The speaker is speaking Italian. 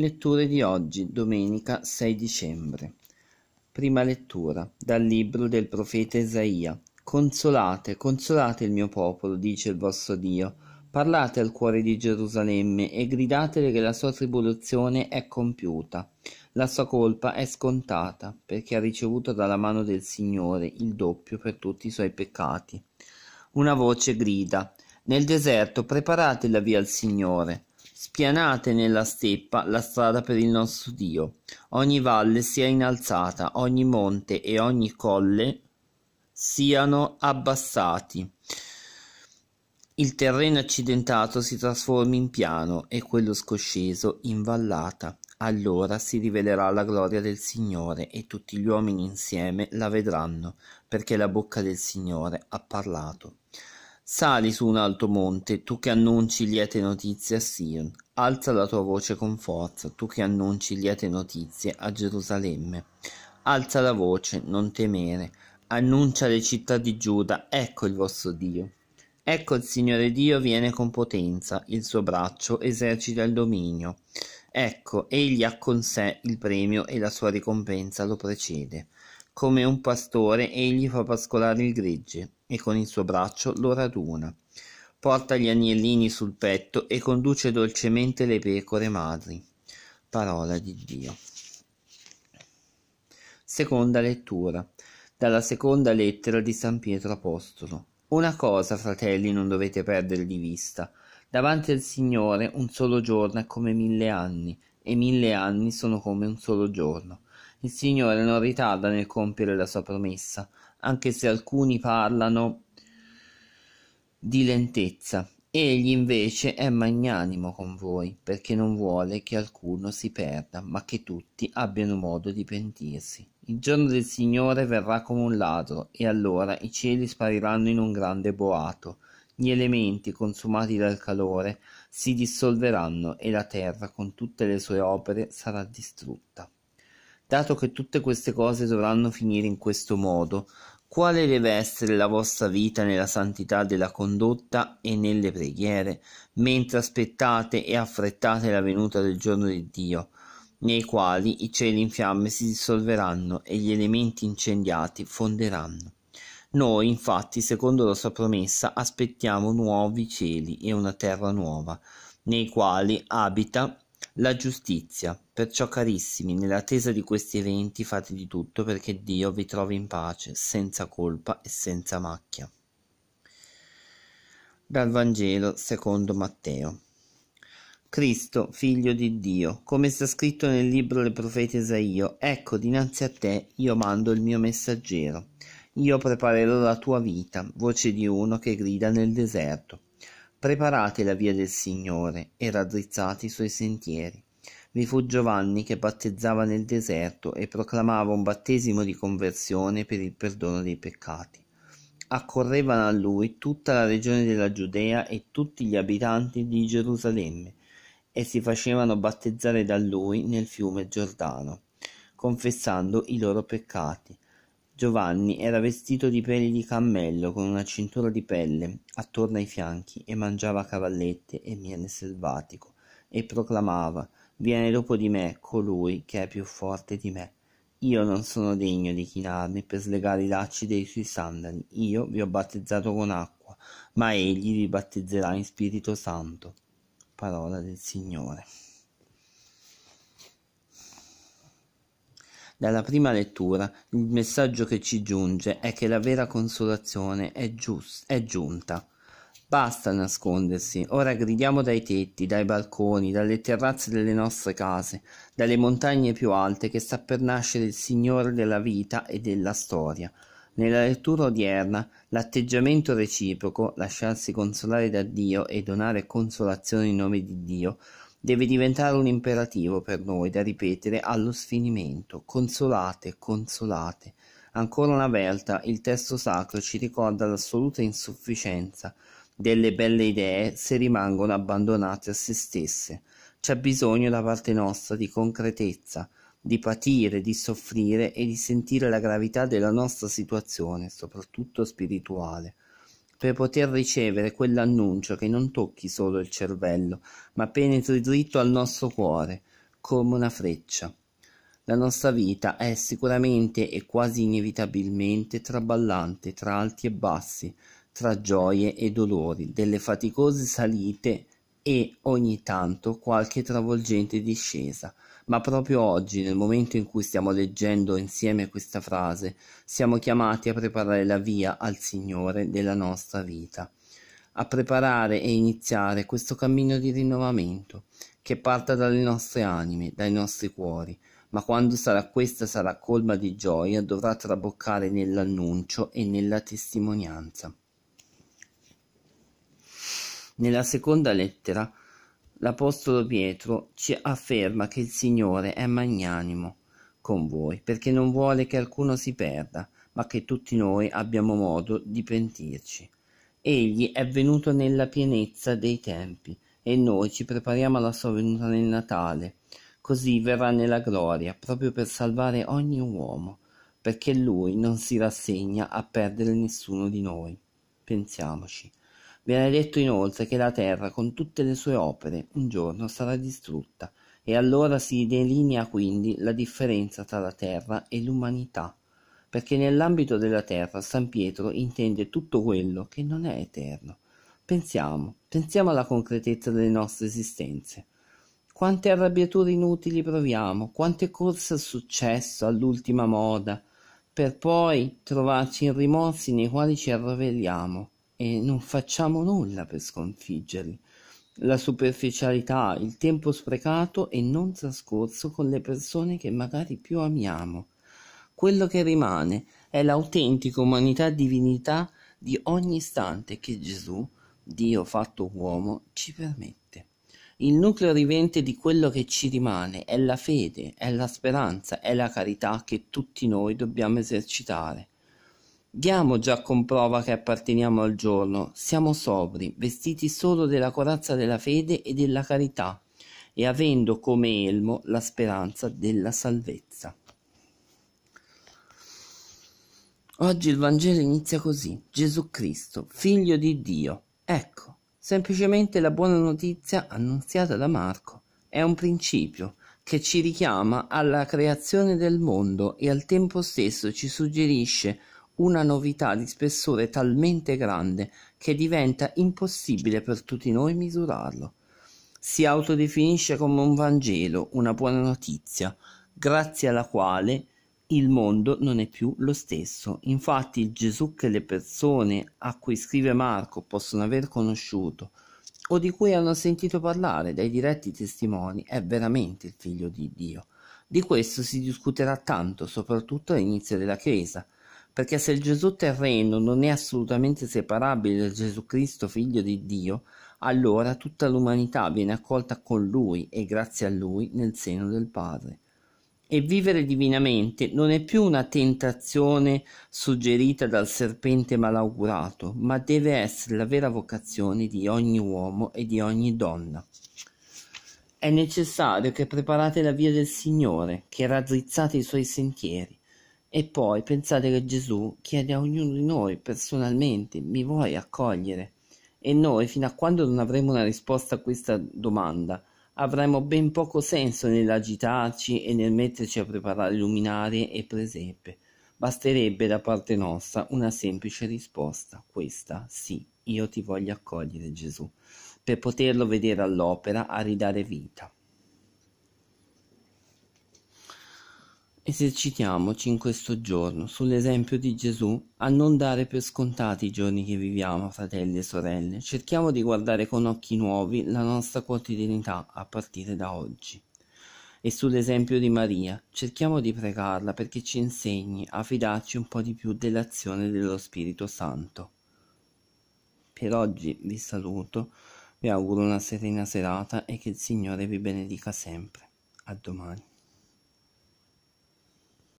Letture di oggi, domenica 6 dicembre. Prima lettura dal libro del profeta Esaia. Consolate, consolate il mio popolo, dice il vostro Dio. Parlate al cuore di Gerusalemme e gridatele che la sua tribolazione è compiuta. La sua colpa è scontata, perché ha ricevuto dalla mano del Signore il doppio per tutti i suoi peccati. Una voce grida: Nel deserto preparate la via al Signore Spianate nella steppa la strada per il nostro Dio. Ogni valle sia innalzata, ogni monte e ogni colle siano abbassati. Il terreno accidentato si trasformi in piano e quello scosceso in vallata. Allora si rivelerà la gloria del Signore e tutti gli uomini insieme la vedranno, perché la bocca del Signore ha parlato. Sali su un alto monte, tu che annunci liete notizie a Sion. Alza la tua voce con forza, tu che annunci liete notizie a Gerusalemme. Alza la voce, non temere. Annuncia alle città di Giuda, ecco il vostro Dio. Ecco il Signore Dio viene con potenza, il suo braccio esercita il dominio. Ecco, egli ha con sé il premio e la sua ricompensa lo precede. Come un pastore egli fa pascolare il gregge, e con il suo braccio lo raduna. Porta gli agnellini sul petto e conduce dolcemente le pecore madri. Parola di Dio. Seconda lettura. Dalla seconda lettera di San Pietro Apostolo. Una cosa, fratelli, non dovete perdere di vista. Davanti al Signore un solo giorno è come mille anni, e mille anni sono come un solo giorno. Il Signore non ritarda nel compiere la sua promessa, anche se alcuni parlano di lentezza. Egli invece è magnanimo con voi, perché non vuole che alcuno si perda, ma che tutti abbiano modo di pentirsi. Il giorno del Signore verrà come un ladro, e allora i cieli spariranno in un grande boato, gli elementi consumati dal calore si dissolveranno e la terra con tutte le sue opere sarà distrutta dato che tutte queste cose dovranno finire in questo modo, quale deve essere la vostra vita nella santità della condotta e nelle preghiere, mentre aspettate e affrettate la venuta del giorno di Dio, nei quali i cieli in fiamme si dissolveranno e gli elementi incendiati fonderanno. Noi, infatti, secondo la sua promessa, aspettiamo nuovi cieli e una terra nuova, nei quali abita la giustizia. Perciò carissimi, nell'attesa di questi eventi fate di tutto perché Dio vi trovi in pace, senza colpa e senza macchia. Dal Vangelo secondo Matteo. Cristo, figlio di Dio, come sta scritto nel libro del profeta Esaio, ecco dinanzi a te io mando il mio messaggero. Io preparerò la tua vita, voce di uno che grida nel deserto. Preparate la via del Signore e raddrizzate i suoi sentieri. Vi fu Giovanni che battezzava nel deserto e proclamava un battesimo di conversione per il perdono dei peccati. Accorrevano a lui tutta la regione della Giudea e tutti gli abitanti di Gerusalemme e si facevano battezzare da lui nel fiume Giordano, confessando i loro peccati Giovanni era vestito di peli di cammello con una cintura di pelle attorno ai fianchi e mangiava cavallette e miele selvatico e proclamava Viene dopo di me colui che è più forte di me. Io non sono degno di chinarmi per slegare i lacci dei suoi sandali. Io vi ho battezzato con acqua, ma egli vi battezzerà in Spirito Santo. Parola del Signore. Dalla prima lettura il messaggio che ci giunge è che la vera consolazione è, gius- è giunta. Basta nascondersi, ora gridiamo dai tetti, dai balconi, dalle terrazze delle nostre case, dalle montagne più alte che sta per nascere il Signore della vita e della storia. Nella lettura odierna, l'atteggiamento reciproco, lasciarsi consolare da Dio e donare consolazione in nome di Dio, deve diventare un imperativo per noi da ripetere allo sfinimento. Consolate, consolate. Ancora una volta il testo sacro ci ricorda l'assoluta insufficienza delle belle idee se rimangono abbandonate a se stesse. C'è bisogno da parte nostra di concretezza, di patire, di soffrire e di sentire la gravità della nostra situazione, soprattutto spirituale per poter ricevere quell'annuncio che non tocchi solo il cervello, ma penetri dritto al nostro cuore, come una freccia. La nostra vita è sicuramente e quasi inevitabilmente traballante tra alti e bassi, tra gioie e dolori, delle faticose salite e ogni tanto qualche travolgente discesa, ma proprio oggi, nel momento in cui stiamo leggendo insieme questa frase, siamo chiamati a preparare la via al Signore della nostra vita, a preparare e iniziare questo cammino di rinnovamento che parta dalle nostre anime, dai nostri cuori, ma quando sarà questa sarà colma di gioia, dovrà traboccare nell'annuncio e nella testimonianza. Nella seconda lettera L'Apostolo Pietro ci afferma che il Signore è magnanimo con voi, perché non vuole che alcuno si perda, ma che tutti noi abbiamo modo di pentirci. Egli è venuto nella pienezza dei tempi e noi ci prepariamo alla sua venuta nel Natale. Così verrà nella gloria, proprio per salvare ogni uomo, perché lui non si rassegna a perdere nessuno di noi. Pensiamoci. Viene detto inoltre che la Terra, con tutte le sue opere, un giorno sarà distrutta e allora si delinea quindi la differenza tra la Terra e l'umanità, perché nell'ambito della Terra San Pietro intende tutto quello che non è eterno. Pensiamo, pensiamo alla concretezza delle nostre esistenze. Quante arrabbiature inutili proviamo, quante corse al successo, all'ultima moda, per poi trovarci in rimorsi nei quali ci arroveriamo e non facciamo nulla per sconfiggerli. La superficialità, il tempo sprecato e non trascorso con le persone che magari più amiamo. Quello che rimane è l'autentica umanità e divinità di ogni istante che Gesù, Dio fatto uomo, ci permette. Il nucleo vivente di quello che ci rimane è la fede, è la speranza, è la carità che tutti noi dobbiamo esercitare. Diamo già con prova che apparteniamo al giorno, siamo sobri, vestiti solo della corazza della fede e della carità, e avendo come elmo la speranza della salvezza. Oggi il Vangelo inizia così, Gesù Cristo, figlio di Dio. Ecco, semplicemente la buona notizia annunziata da Marco è un principio che ci richiama alla creazione del mondo e al tempo stesso ci suggerisce una novità di spessore talmente grande che diventa impossibile per tutti noi misurarlo. Si autodefinisce come un Vangelo, una buona notizia, grazie alla quale il mondo non è più lo stesso. Infatti il Gesù che le persone a cui scrive Marco possono aver conosciuto o di cui hanno sentito parlare dai diretti testimoni è veramente il figlio di Dio. Di questo si discuterà tanto, soprattutto all'inizio della Chiesa, perché se il Gesù terreno non è assolutamente separabile da Gesù Cristo figlio di Dio, allora tutta l'umanità viene accolta con lui e grazie a lui nel seno del Padre. E vivere divinamente non è più una tentazione suggerita dal serpente malaugurato, ma deve essere la vera vocazione di ogni uomo e di ogni donna. È necessario che preparate la via del Signore, che raddrizzate i suoi sentieri e poi pensate che Gesù chiede a ognuno di noi personalmente, mi vuoi accogliere? E noi, fino a quando non avremo una risposta a questa domanda, avremo ben poco senso nell'agitarci e nel metterci a preparare luminarie e presepe. Basterebbe da parte nostra una semplice risposta, questa sì, io ti voglio accogliere Gesù, per poterlo vedere all'opera a ridare vita. Esercitiamoci in questo giorno, sull'esempio di Gesù, a non dare per scontati i giorni che viviamo, fratelli e sorelle. Cerchiamo di guardare con occhi nuovi la nostra quotidianità a partire da oggi. E sull'esempio di Maria, cerchiamo di pregarla perché ci insegni a fidarci un po' di più dell'azione dello Spirito Santo. Per oggi vi saluto, vi auguro una serena serata e che il Signore vi benedica sempre. A domani.